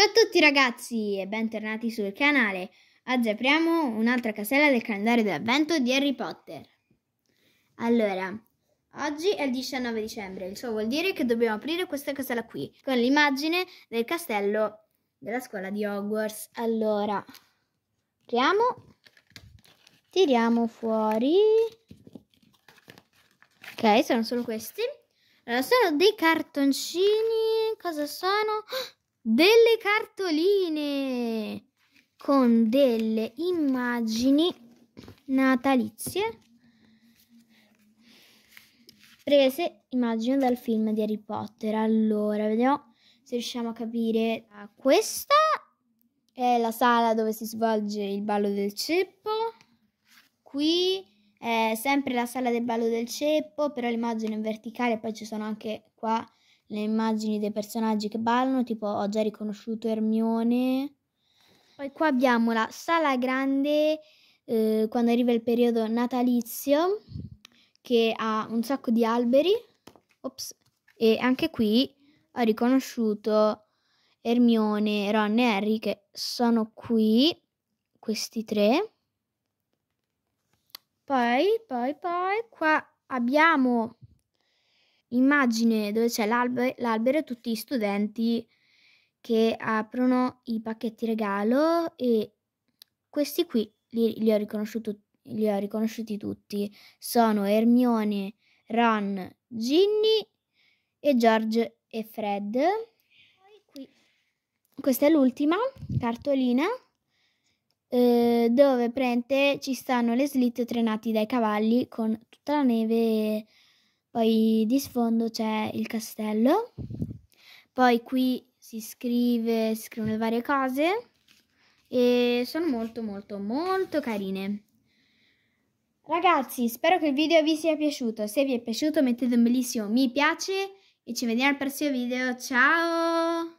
Ciao a tutti ragazzi e bentornati sul canale. Oggi apriamo un'altra casella del calendario dell'avvento di Harry Potter. Allora, oggi è il 19 dicembre, il ciò vuol dire che dobbiamo aprire questa casella qui, con l'immagine del castello della scuola di Hogwarts. Allora, apriamo, tiriamo fuori... Ok, sono solo questi. Allora, sono dei cartoncini, cosa sono? Oh! delle cartoline con delle immagini natalizie prese, immagino, dal film di Harry Potter. Allora, vediamo se riusciamo a capire. Ah, questa è la sala dove si svolge il ballo del ceppo. Qui è sempre la sala del ballo del ceppo, però l'immagine è verticale, poi ci sono anche qua le immagini dei personaggi che ballano, tipo ho già riconosciuto Ermione. Poi qua abbiamo la sala grande eh, quando arriva il periodo natalizio che ha un sacco di alberi. Ops. E anche qui ho riconosciuto Ermione, Ron e Harry che sono qui, questi tre. Poi, poi, poi, qua abbiamo immagine dove c'è l'albe- l'albero e tutti gli studenti che aprono i pacchetti regalo e questi qui li, li, ho, li ho riconosciuti tutti. Sono Ermione, Ron, Ginny e George e Fred. Qui. Questa è l'ultima cartolina eh, dove prende ci stanno le slitte trenati dai cavalli con tutta la neve poi di sfondo c'è il castello. Poi qui si scrive, si scrivono le varie cose e sono molto molto molto carine. Ragazzi, spero che il video vi sia piaciuto. Se vi è piaciuto mettete un bellissimo mi piace e ci vediamo al prossimo video. Ciao!